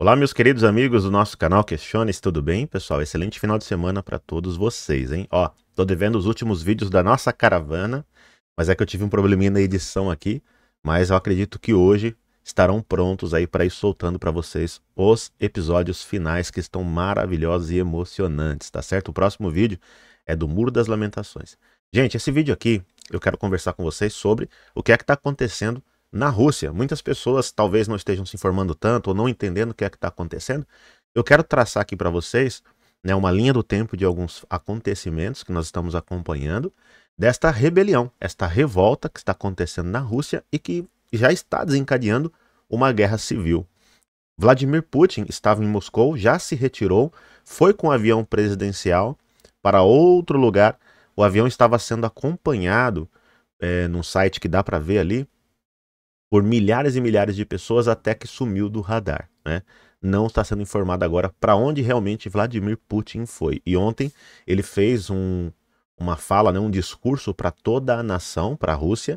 Olá, meus queridos amigos do nosso canal Questiones, tudo bem? Pessoal, excelente final de semana para todos vocês, hein? Ó, tô devendo os últimos vídeos da nossa caravana, mas é que eu tive um probleminha na edição aqui, mas eu acredito que hoje estarão prontos aí para ir soltando para vocês os episódios finais que estão maravilhosos e emocionantes, tá certo? O próximo vídeo é do Muro das Lamentações. Gente, esse vídeo aqui eu quero conversar com vocês sobre o que é que está acontecendo na Rússia. Muitas pessoas talvez não estejam se informando tanto ou não entendendo o que é que está acontecendo. Eu quero traçar aqui para vocês né, uma linha do tempo de alguns acontecimentos que nós estamos acompanhando desta rebelião, esta revolta que está acontecendo na Rússia e que já está desencadeando uma guerra civil. Vladimir Putin estava em Moscou, já se retirou, foi com o um avião presidencial para outro lugar. O avião estava sendo acompanhado é, num site que dá para ver ali por milhares e milhares de pessoas até que sumiu do radar. Né? Não está sendo informado agora para onde realmente Vladimir Putin foi. E ontem ele fez um, uma fala, né, um discurso para toda a nação, para a Rússia,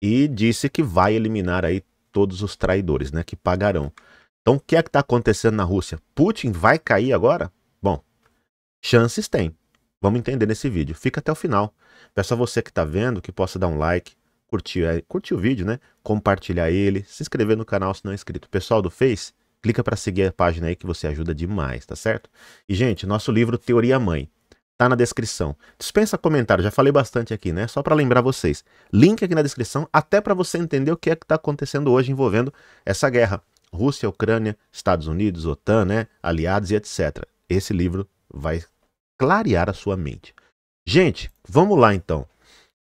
e disse que vai eliminar aí todos os traidores, né, que pagarão. Então, o que é que está acontecendo na Rússia? Putin vai cair agora? Bom, chances tem. Vamos entender nesse vídeo. Fica até o final. Peço a você que está vendo que possa dar um like, curtir, é, curtir o vídeo, né? Compartilhar ele, se inscrever no canal se não é inscrito. Pessoal do Face, clica para seguir a página aí que você ajuda demais, tá certo? E gente, nosso livro Teoria Mãe tá na descrição. Dispensa comentário, já falei bastante aqui, né? Só para lembrar vocês. Link aqui na descrição até para você entender o que é que tá acontecendo hoje envolvendo essa guerra. Rússia, Ucrânia, Estados Unidos, OTAN, né? Aliados e etc. Esse livro vai clarear a sua mente. Gente, vamos lá então.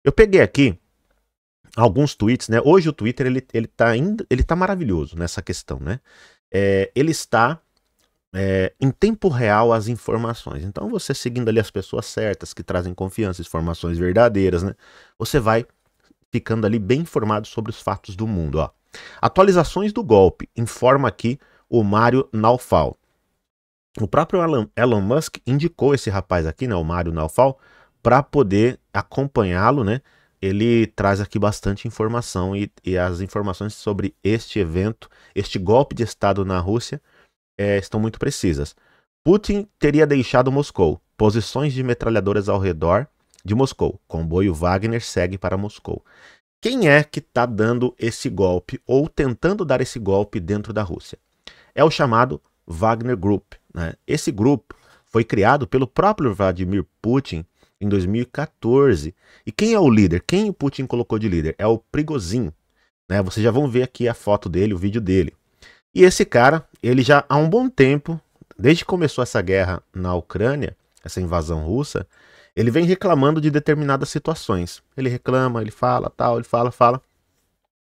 Eu peguei aqui alguns tweets, né? Hoje o Twitter ele, ele, tá, in, ele tá maravilhoso nessa questão, né? É, ele está é, em tempo real as informações. Então você seguindo ali as pessoas certas que trazem confiança, informações verdadeiras, né? Você vai ficando ali bem informado sobre os fatos do mundo. Ó. Atualizações do golpe, informa aqui o Mário Naufal. O próprio Elon Musk indicou esse rapaz aqui, né, o Mário Naufal, para poder acompanhá-lo, né? ele traz aqui bastante informação e, e, as informações sobre este evento, este golpe de Estado na Rússia, é, estão muito precisas. Putin teria deixado Moscou, posições de metralhadoras ao redor de Moscou, comboio Wagner segue para Moscou. Quem é que está dando esse golpe ou tentando dar esse golpe dentro da Rússia? É o chamado Wagner Group. Né? Esse grupo foi criado pelo próprio Vladimir Putin em 2014. E quem é o líder? Quem o Putin colocou de líder? É o Prigozinho Né? Vocês já vão ver aqui a foto dele, o vídeo dele. E esse cara, ele já há um bom tempo, desde que começou essa guerra na Ucrânia, essa invasão russa, ele vem reclamando de determinadas situações. Ele reclama, ele fala, tal, ele fala, fala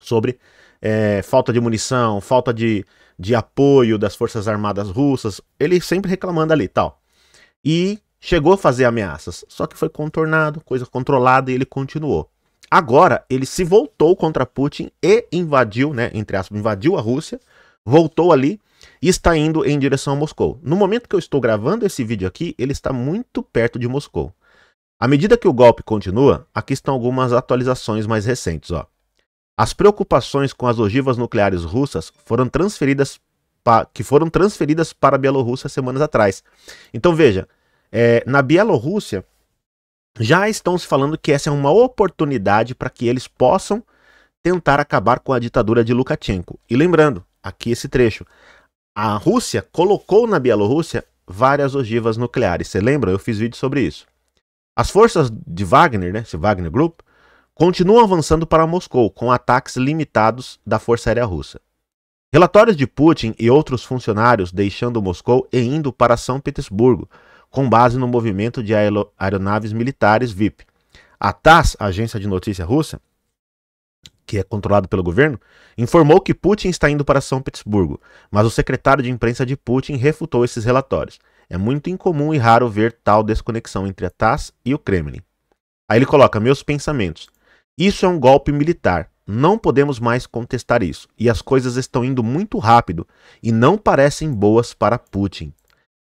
sobre é, falta de munição, falta de, de apoio das forças armadas russas. Ele sempre reclamando ali, tal. E Chegou a fazer ameaças, só que foi contornado, coisa controlada e ele continuou. Agora ele se voltou contra Putin e invadiu, né, entre aspas, invadiu a Rússia, voltou ali e está indo em direção a Moscou. No momento que eu estou gravando esse vídeo aqui, ele está muito perto de Moscou. À medida que o golpe continua, aqui estão algumas atualizações mais recentes, ó. As preocupações com as ogivas nucleares russas foram transferidas que foram transferidas para a Bielorrússia semanas atrás. Então veja, é, na Bielorrússia, já estão se falando que essa é uma oportunidade para que eles possam tentar acabar com a ditadura de Lukashenko. E lembrando, aqui esse trecho. A Rússia colocou na Bielorrússia várias ogivas nucleares. Você lembra? Eu fiz vídeo sobre isso. As forças de Wagner, né, esse Wagner Group, continuam avançando para Moscou com ataques limitados da Força Aérea Russa. Relatórios de Putin e outros funcionários deixando Moscou e indo para São Petersburgo, com base no movimento de aeronaves militares VIP. A TASS, a agência de notícia russa, que é controlado pelo governo, informou que Putin está indo para São Petersburgo, mas o secretário de imprensa de Putin refutou esses relatórios. É muito incomum e raro ver tal desconexão entre a TASS e o Kremlin. Aí ele coloca: Meus pensamentos. Isso é um golpe militar. Não podemos mais contestar isso. E as coisas estão indo muito rápido e não parecem boas para Putin.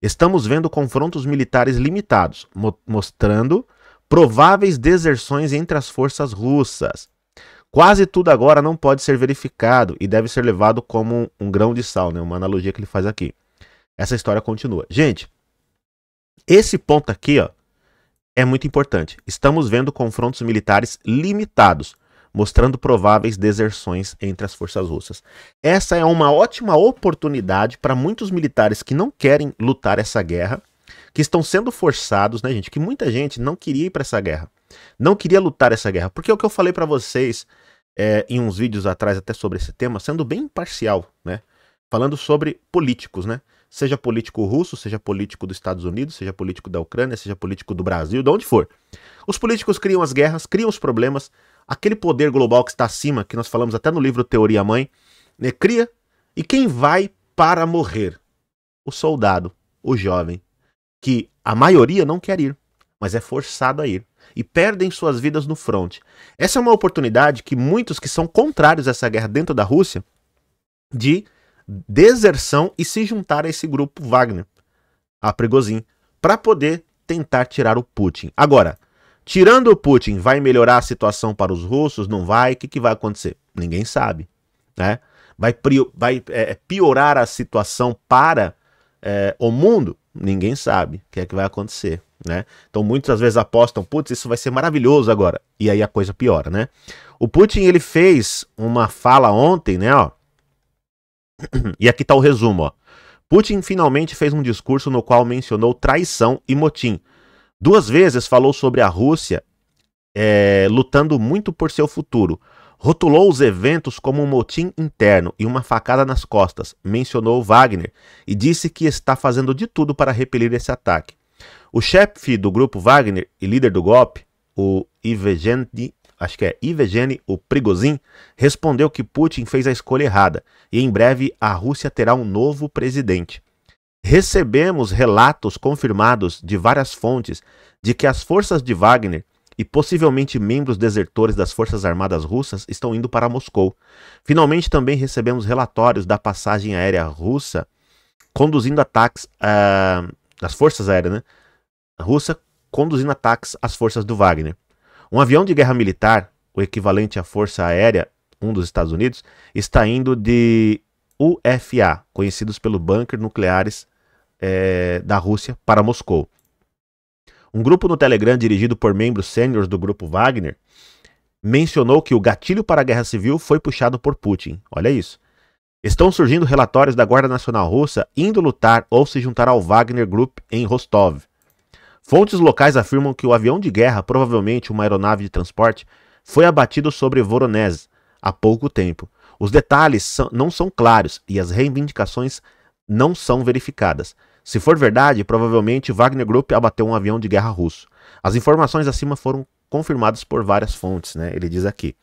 Estamos vendo confrontos militares limitados, mo mostrando prováveis deserções entre as forças russas. Quase tudo agora não pode ser verificado e deve ser levado como um, um grão de sal, né? uma analogia que ele faz aqui. Essa história continua. Gente, esse ponto aqui ó, é muito importante. Estamos vendo confrontos militares limitados mostrando prováveis deserções entre as forças russas. Essa é uma ótima oportunidade para muitos militares que não querem lutar essa guerra, que estão sendo forçados, né, gente? Que muita gente não queria ir para essa guerra, não queria lutar essa guerra, porque é o que eu falei para vocês é, em uns vídeos atrás até sobre esse tema, sendo bem imparcial, né? Falando sobre políticos, né? seja político russo, seja político dos Estados Unidos, seja político da Ucrânia, seja político do Brasil, de onde for. Os políticos criam as guerras, criam os problemas, aquele poder global que está acima, que nós falamos até no livro Teoria Mãe, né, cria. E quem vai para morrer? O soldado, o jovem, que a maioria não quer ir, mas é forçado a ir e perdem suas vidas no fronte. Essa é uma oportunidade que muitos que são contrários a essa guerra dentro da Rússia de deserção e se juntar a esse grupo Wagner, a Prigozhin, para poder tentar tirar o Putin. Agora, Tirando o Putin, vai melhorar a situação para os russos? Não vai? O que, que vai acontecer? Ninguém sabe. Né? Vai, vai é, é, piorar a situação para é, o mundo? Ninguém sabe o que é que vai acontecer. Né? Então muitas vezes apostam, putz, isso vai ser maravilhoso agora. E aí a coisa piora, né? O Putin ele fez uma fala ontem, né, ó. E aqui está o resumo, ó. Putin finalmente fez um discurso no qual mencionou traição e motim Duas vezes falou sobre a Rússia é, lutando muito por seu futuro. Rotulou os eventos como um motim interno e uma facada nas costas, mencionou Wagner e disse que está fazendo de tudo para repelir esse ataque. O chefe do grupo Wagner e líder do golpe, o Ivegeni, acho que é Ivegeni, o Prigozin, respondeu que Putin fez a escolha errada e em breve a Rússia terá um novo presidente recebemos relatos confirmados de várias fontes de que as forças de Wagner e possivelmente membros desertores das Forças Armadas Russas estão indo para Moscou. Finalmente, também recebemos relatórios da passagem aérea russa conduzindo ataques uh, forças aéreas, né? Russa conduzindo ataques às forças do Wagner. Um avião de guerra militar, o equivalente à força aérea, um dos Estados Unidos, está indo de UFA, conhecidos pelo bunker nucleares é, da Rússia para Moscou. Um grupo no Telegram dirigido por membros sêniores do grupo Wagner mencionou que o gatilho para a guerra civil foi puxado por Putin. Olha isso. Estão surgindo relatórios da Guarda Nacional Russa indo lutar ou se juntar ao Wagner Group em Rostov. Fontes locais afirmam que o avião de guerra, provavelmente uma aeronave de transporte, foi abatido sobre Voronezh há pouco tempo. Os detalhes não são claros e as reivindicações não são verificadas. Se for verdade, provavelmente Wagner Group abateu um avião de guerra russo. As informações acima foram confirmadas por várias fontes, né? Ele diz aqui.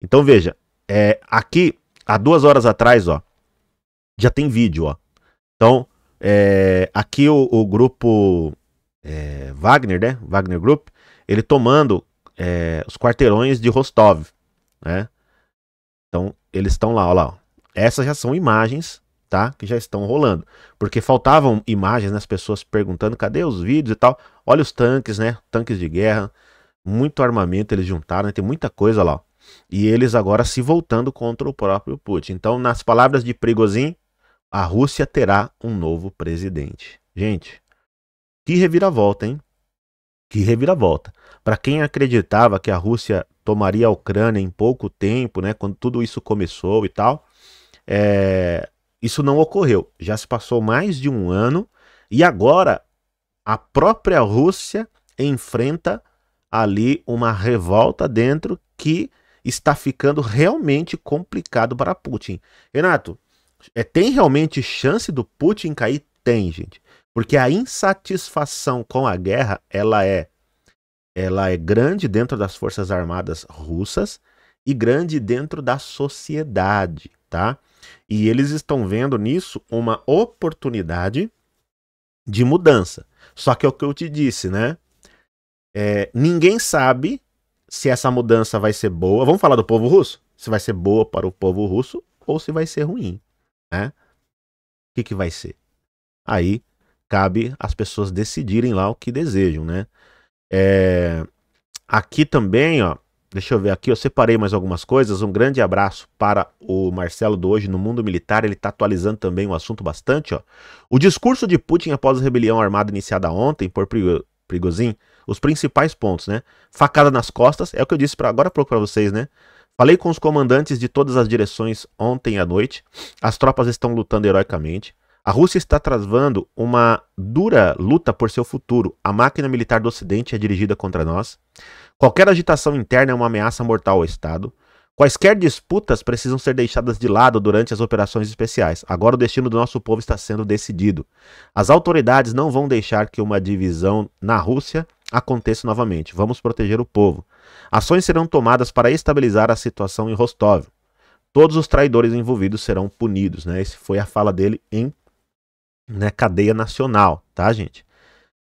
Então veja, é, aqui há duas horas atrás, ó, já tem vídeo, ó. Então é, aqui o, o grupo é, Wagner, né? Wagner Group, ele tomando é, os quarteirões de Rostov, né? Então eles estão lá, ó lá. Ó. Essas já são imagens tá? Que já estão rolando. Porque faltavam imagens, né? As pessoas perguntando, cadê os vídeos e tal? Olha os tanques, né? Tanques de guerra, muito armamento eles juntaram, né? tem muita coisa lá. E eles agora se voltando contra o próprio Putin. Então, nas palavras de Prigozhin, a Rússia terá um novo presidente. Gente, que reviravolta, hein? Que reviravolta. Para quem acreditava que a Rússia tomaria a Ucrânia em pouco tempo, né? Quando tudo isso começou e tal, é, isso não ocorreu. Já se passou mais de um ano e agora a própria Rússia enfrenta ali uma revolta dentro que está ficando realmente complicado para Putin. Renato, é, tem realmente chance do Putin cair? Tem, gente. Porque a insatisfação com a guerra, ela é ela é grande dentro das Forças Armadas russas e grande dentro da sociedade, tá? E eles estão vendo nisso uma oportunidade de mudança. Só que é o que eu te disse, né? É, ninguém sabe se essa mudança vai ser boa. Vamos falar do povo russo? Se vai ser boa para o povo russo ou se vai ser ruim, né? O que, que vai ser? Aí cabe as pessoas decidirem lá o que desejam, né? É, aqui também, ó, Deixa eu ver aqui, eu separei mais algumas coisas. Um grande abraço para o Marcelo do Hoje no Mundo Militar. Ele está atualizando também um assunto bastante. Ó. O discurso de Putin após a rebelião armada iniciada ontem por Prigozhin, os principais pontos, né? Facada nas costas, é o que eu disse pra, agora pouco para vocês, né? Falei com os comandantes de todas as direções ontem à noite. As tropas estão lutando heroicamente. A Rússia está travando uma dura luta por seu futuro. A máquina militar do Ocidente é dirigida contra nós. Qualquer agitação interna é uma ameaça mortal ao Estado. Quaisquer disputas precisam ser deixadas de lado durante as operações especiais. Agora o destino do nosso povo está sendo decidido. As autoridades não vão deixar que uma divisão na Rússia aconteça novamente. Vamos proteger o povo. Ações serão tomadas para estabilizar a situação em Rostov. Todos os traidores envolvidos serão punidos, né? foi a fala dele em né, cadeia nacional, tá, gente?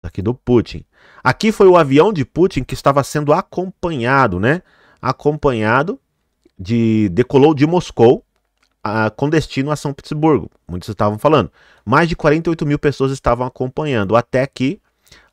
aqui do Putin. Aqui foi o avião de Putin que estava sendo acompanhado, né? Acompanhado de decolou de Moscou a, ah, com destino a São Petersburgo. Muitos estavam falando. Mais de 48 mil pessoas estavam acompanhando até que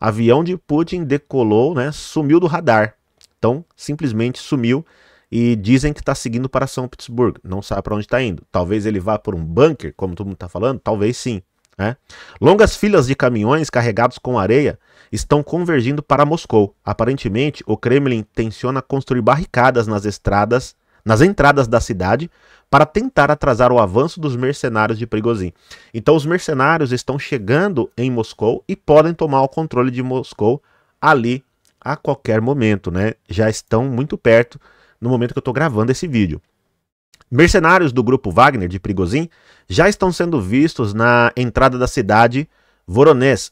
avião de Putin decolou, né? Sumiu do radar. Então simplesmente sumiu e dizem que está seguindo para São Petersburgo. Não sabe para onde está indo. Talvez ele vá por um bunker, como todo mundo está falando. Talvez sim. Né? Longas filas de caminhões carregados com areia estão convergindo para Moscou. Aparentemente, o Kremlin tenciona construir barricadas nas estradas, nas entradas da cidade, para tentar atrasar o avanço dos mercenários de Prigozhin. Então, os mercenários estão chegando em Moscou e podem tomar o controle de Moscou ali a qualquer momento, né? Já estão muito perto no momento que eu estou gravando esse vídeo. Mercenários do grupo Wagner de Prigozhin já estão sendo vistos na entrada da cidade Voronezh,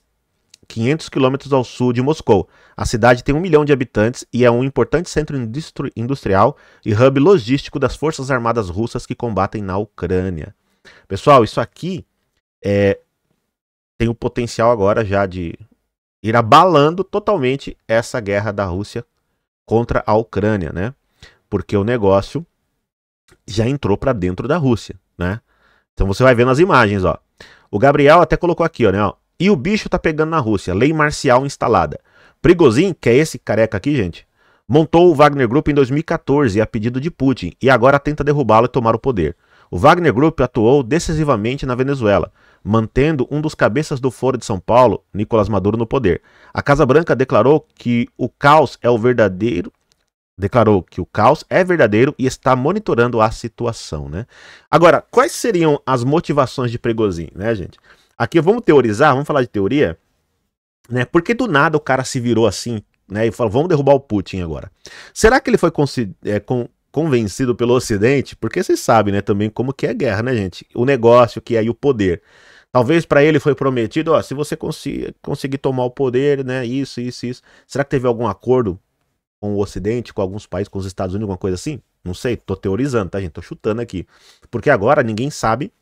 500 quilômetros ao sul de Moscou. A cidade tem um milhão de habitantes e é um importante centro industrial e hub logístico das forças armadas russas que combatem na Ucrânia. Pessoal, isso aqui é, tem o potencial agora já de ir abalando totalmente essa guerra da Rússia contra a Ucrânia, né? Porque o negócio já entrou para dentro da Rússia, né? Então você vai vendo as imagens, ó. O Gabriel até colocou aqui, ó, né, ó. E o bicho tá pegando na Rússia, lei marcial instalada. Prigozin, que é esse careca aqui, gente, montou o Wagner Group em 2014 a pedido de Putin e agora tenta derrubá-lo e tomar o poder. O Wagner Group atuou decisivamente na Venezuela, mantendo um dos cabeças do Foro de São Paulo, Nicolás Maduro, no poder. A Casa Branca declarou que o caos é o verdadeiro declarou que o caos é verdadeiro e está monitorando a situação, né? Agora, quais seriam as motivações de Pregozin, né, gente? Aqui vamos teorizar, vamos falar de teoria, né? Porque do nada o cara se virou assim, né? E falou, vamos derrubar o Putin agora. Será que ele foi é, com, convencido pelo Ocidente? Porque vocês sabem, né, também como que é a guerra, né, gente? O negócio que é o poder. Talvez para ele foi prometido, ó, se você conseguir tomar o poder, né, isso, isso, isso. Será que teve algum acordo com o Ocidente, com alguns países, com os Estados Unidos, alguma coisa assim? Não sei, tô teorizando, tá, gente? Tô chutando aqui. Porque agora ninguém sabe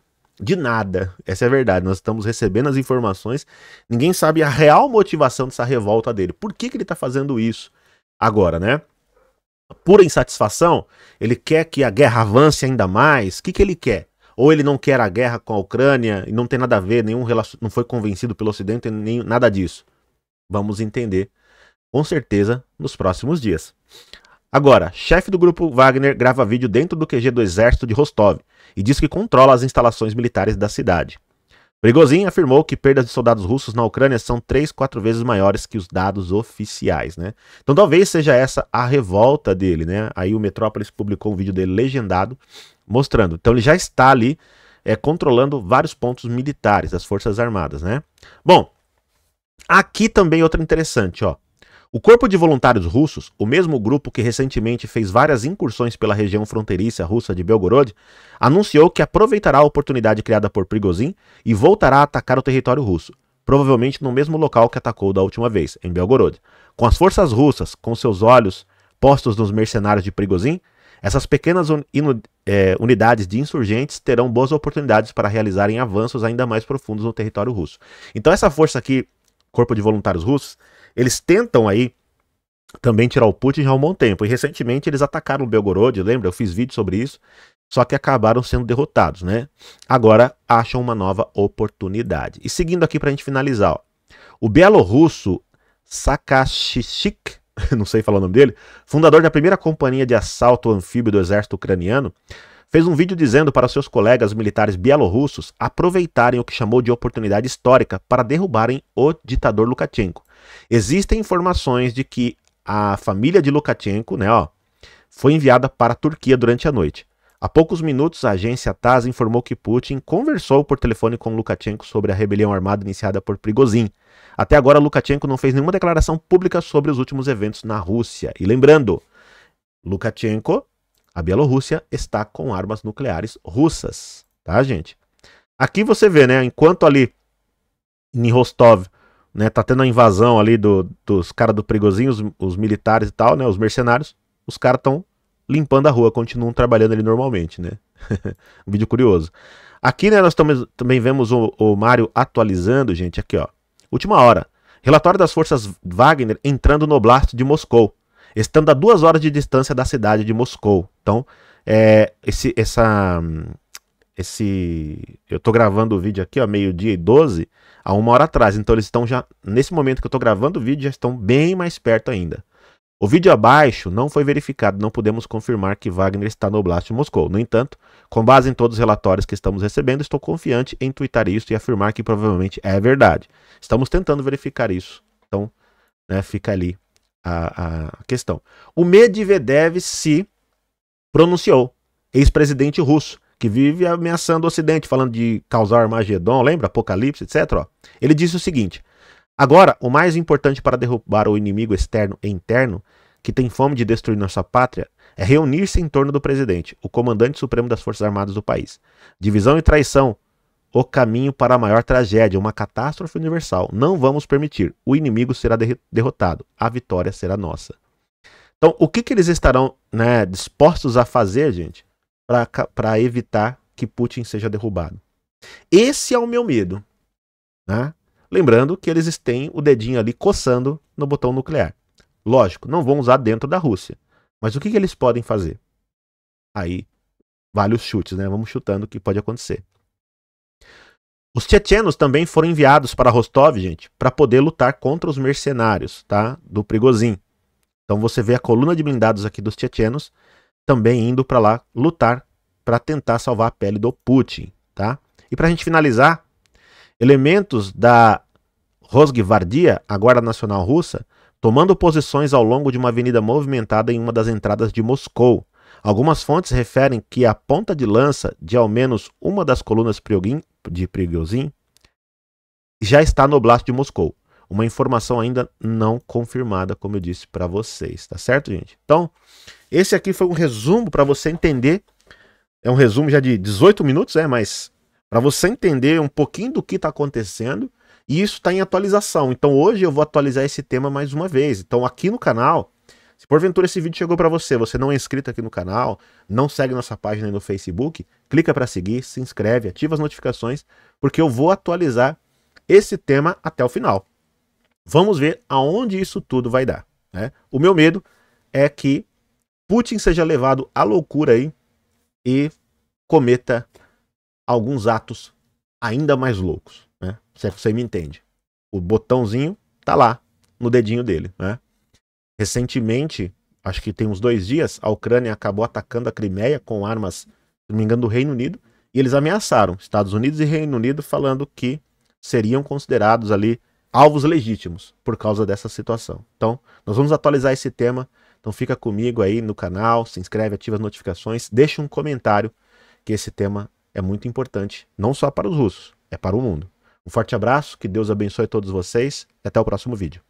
de nada. Essa é a verdade. Nós estamos recebendo as informações, ninguém sabe a real motivação dessa revolta dele. Por que, que ele tá fazendo isso agora, né? Pura insatisfação? Ele quer que a guerra avance ainda mais? O que, que ele quer? Ou ele não quer a guerra com a Ucrânia e não tem nada a ver, nenhum relacion... não foi convencido pelo Ocidente, nem nada disso. Vamos entender com certeza nos próximos dias. Agora, chefe do grupo Wagner grava vídeo dentro do QG do exército de Rostov e diz que controla as instalações militares da cidade. Prigozhin afirmou que perdas de soldados russos na Ucrânia são 3, 4 vezes maiores que os dados oficiais, né? Então talvez seja essa a revolta dele, né? Aí o Metrópolis publicou um vídeo dele legendado mostrando. Então ele já está ali é, controlando vários pontos militares das Forças Armadas, né? Bom, aqui também outra interessante, ó. O Corpo de Voluntários Russos, o mesmo grupo que recentemente fez várias incursões pela região fronteiriça russa de Belgorod, anunciou que aproveitará a oportunidade criada por Prigozhin e voltará a atacar o território russo, provavelmente no mesmo local que atacou da última vez, em Belgorod. Com as forças russas, com seus olhos postos nos mercenários de Prigozhin, essas pequenas un é, unidades de insurgentes terão boas oportunidades para realizarem avanços ainda mais profundos no território russo. Então essa força aqui, Corpo de Voluntários Russos, eles tentam aí também tirar o Putin já há um bom tempo. E recentemente eles atacaram o Belgorod, lembra? Eu fiz vídeo sobre isso. Só que acabaram sendo derrotados, né? Agora acham uma nova oportunidade. E seguindo aqui para a gente finalizar, ó, o bielorrusso Sakashchik, não sei falar o nome dele, fundador da primeira companhia de assalto anfíbio do exército ucraniano, fez um vídeo dizendo para seus colegas militares bielorrussos aproveitarem o que chamou de oportunidade histórica para derrubarem o ditador Lukashenko. Existem informações de que a família de Lukashenko, né, ó, foi enviada para a Turquia durante a noite. Há poucos minutos, a agência TASS informou que Putin conversou por telefone com Lukashenko sobre a rebelião armada iniciada por Prigozhin. Até agora, Lukashenko não fez nenhuma declaração pública sobre os últimos eventos na Rússia. E lembrando, Lukashenko a Bielorrússia está com armas nucleares russas, tá, gente? Aqui você vê, né, enquanto ali em Rostov, né, tá tendo a invasão ali do, dos caras do Prigozinho, os, os, militares e tal, né, os mercenários, os caras estão limpando a rua, continuam trabalhando ali normalmente, né? um vídeo curioso. Aqui, né, nós tamo, também vemos o, o Mário atualizando, gente, aqui, ó. Última hora. Relatório das forças Wagner entrando no Oblast de Moscou estando a duas horas de distância da cidade de Moscou. Então, é, esse, essa, esse, eu estou gravando o vídeo aqui, ó, meio-dia e 12, a uma hora atrás. Então, eles estão já, nesse momento que eu estou gravando o vídeo, já estão bem mais perto ainda. O vídeo abaixo não foi verificado, não podemos confirmar que Wagner está no Oblast de Moscou. No entanto, com base em todos os relatórios que estamos recebendo, estou confiante em twittar isso e afirmar que provavelmente é verdade. Estamos tentando verificar isso. Então, né, fica ali a, a questão. O Medvedev se pronunciou, ex-presidente russo, que vive ameaçando o Ocidente, falando de causar Armagedon, lembra? Apocalipse, etc. Ó. Ele disse o seguinte: agora, o mais importante para derrubar o inimigo externo e interno, que tem fome de destruir nossa pátria, é reunir-se em torno do presidente, o comandante supremo das Forças Armadas do país. Divisão e traição o caminho para a maior tragédia, uma catástrofe universal. Não vamos permitir. O inimigo será derrotado. A vitória será nossa. Então, o que, que eles estarão né, dispostos a fazer, gente, para evitar que Putin seja derrubado? Esse é o meu medo. Né? Lembrando que eles têm o dedinho ali coçando no botão nuclear. Lógico, não vão usar dentro da Rússia. Mas o que, que eles podem fazer? Aí, vale os chutes, né? Vamos chutando o que pode acontecer. Os tchetchenos também foram enviados para Rostov, gente, para poder lutar contra os mercenários, tá? Do Prigozhin. Então você vê a coluna de blindados aqui dos tchetchenos também indo para lá lutar para tentar salvar a pele do Putin, tá? E para a gente finalizar, elementos da Rosgvardia, a Guarda Nacional Russa, tomando posições ao longo de uma avenida movimentada em uma das entradas de Moscou. Algumas fontes referem que a ponta de lança de ao menos uma das colunas Priogin de Prigozhin, já está no Oblast de Moscou. Uma informação ainda não confirmada, como eu disse para vocês, tá certo, gente? Então, esse aqui foi um resumo para você entender. É um resumo já de 18 minutos, é, mas para você entender um pouquinho do que está acontecendo. E isso está em atualização. Então, hoje eu vou atualizar esse tema mais uma vez. Então, aqui no canal, se porventura esse vídeo chegou para você, você não é inscrito aqui no canal, não segue nossa página no Facebook, clica para seguir, se inscreve, ativa as notificações, porque eu vou atualizar esse tema até o final. Vamos ver aonde isso tudo vai dar. Né? O meu medo é que Putin seja levado à loucura aí e cometa alguns atos ainda mais loucos. Né? Você, é você me entende? O botãozinho tá lá no dedinho dele, né? Recentemente, acho que tem uns dois dias, a Ucrânia acabou atacando a Crimeia com armas, se não me engano, do Reino Unido. E eles ameaçaram Estados Unidos e Reino Unido, falando que seriam considerados ali alvos legítimos por causa dessa situação. Então, nós vamos atualizar esse tema. Então, fica comigo aí no canal, se inscreve, ativa as notificações, deixa um comentário, que esse tema é muito importante, não só para os russos, é para o mundo. Um forte abraço, que Deus abençoe todos vocês e até o próximo vídeo.